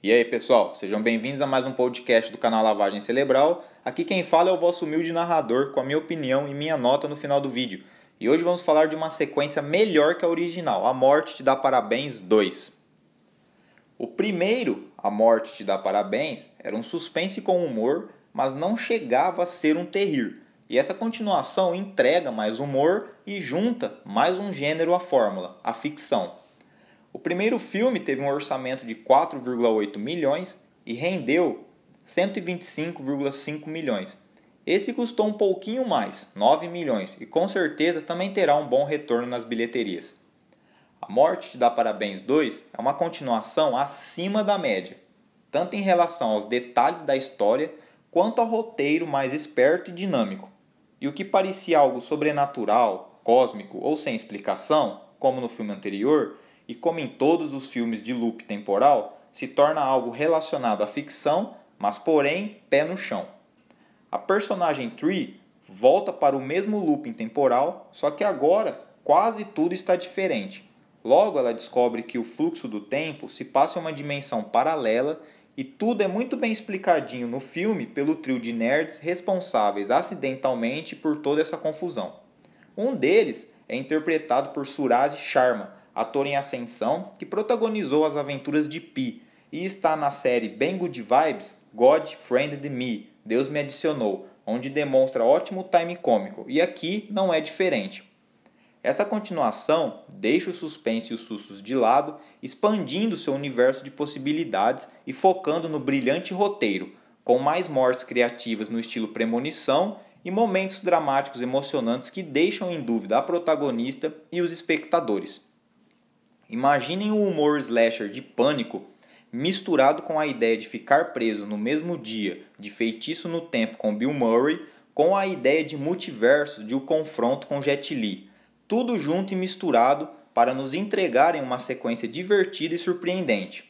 E aí, pessoal, sejam bem-vindos a mais um podcast do canal Lavagem Cerebral. Aqui quem fala é o vosso humilde narrador, com a minha opinião e minha nota no final do vídeo. E hoje vamos falar de uma sequência melhor que a original, A Morte Te Dá Parabéns 2. O primeiro, A Morte Te Dá Parabéns, era um suspense com humor, mas não chegava a ser um terrir. E essa continuação entrega mais humor e junta mais um gênero à fórmula, a ficção. O primeiro filme teve um orçamento de 4,8 milhões e rendeu 125,5 milhões. Esse custou um pouquinho mais, 9 milhões, e com certeza também terá um bom retorno nas bilheterias. A Morte te dá parabéns 2 é uma continuação acima da média, tanto em relação aos detalhes da história quanto ao roteiro mais esperto e dinâmico. E o que parecia algo sobrenatural, cósmico ou sem explicação, como no filme anterior, e como em todos os filmes de loop temporal, se torna algo relacionado à ficção, mas porém pé no chão. A personagem Tree volta para o mesmo looping temporal, só que agora quase tudo está diferente. Logo, ela descobre que o fluxo do tempo se passa em uma dimensão paralela e tudo é muito bem explicadinho no filme pelo trio de nerds responsáveis acidentalmente por toda essa confusão. Um deles é interpretado por Suraj Sharma, ator em ascensão que protagonizou as aventuras de Pi e está na série Bem Good Vibes, God Friended Me, Deus me adicionou, onde demonstra ótimo time cômico, e aqui não é diferente. Essa continuação deixa o suspense e os sustos de lado, expandindo seu universo de possibilidades e focando no brilhante roteiro, com mais mortes criativas no estilo premonição e momentos dramáticos emocionantes que deixam em dúvida a protagonista e os espectadores. Imaginem o humor slasher de pânico misturado com a ideia de ficar preso no mesmo dia de feitiço no tempo com Bill Murray, com a ideia de multiversos de o um confronto com Jet Li. Tudo junto e misturado para nos entregarem uma sequência divertida e surpreendente.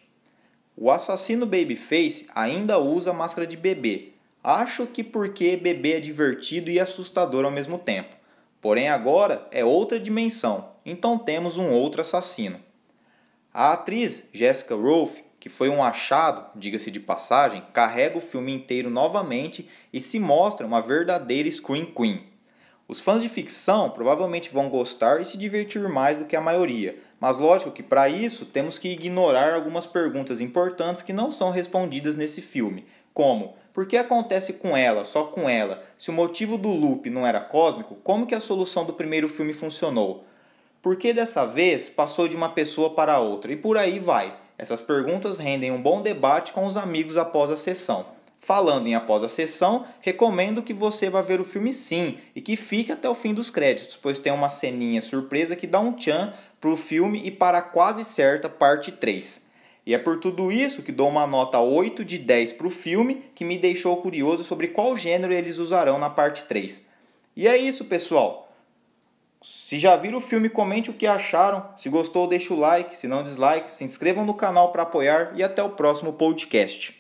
O assassino Babyface ainda usa a máscara de bebê. Acho que porque bebê é divertido e assustador ao mesmo tempo. Porém agora é outra dimensão, então temos um outro assassino. A atriz Jessica Rolfe, que foi um achado, diga-se de passagem, carrega o filme inteiro novamente e se mostra uma verdadeira screen queen. Os fãs de ficção provavelmente vão gostar e se divertir mais do que a maioria, mas lógico que para isso temos que ignorar algumas perguntas importantes que não são respondidas nesse filme, como por que acontece com ela, só com ela? Se o motivo do loop não era cósmico, como que a solução do primeiro filme funcionou? Por que dessa vez passou de uma pessoa para outra? E por aí vai. Essas perguntas rendem um bom debate com os amigos após a sessão. Falando em após a sessão, recomendo que você vá ver o filme sim e que fique até o fim dos créditos, pois tem uma ceninha surpresa que dá um tchan para o filme e para a quase certa parte 3. E é por tudo isso que dou uma nota 8 de 10 para o filme, que me deixou curioso sobre qual gênero eles usarão na parte 3. E é isso, pessoal! Se já viram o filme, comente o que acharam. Se gostou, deixa o like, se não dislike, se inscrevam no canal para apoiar e até o próximo podcast.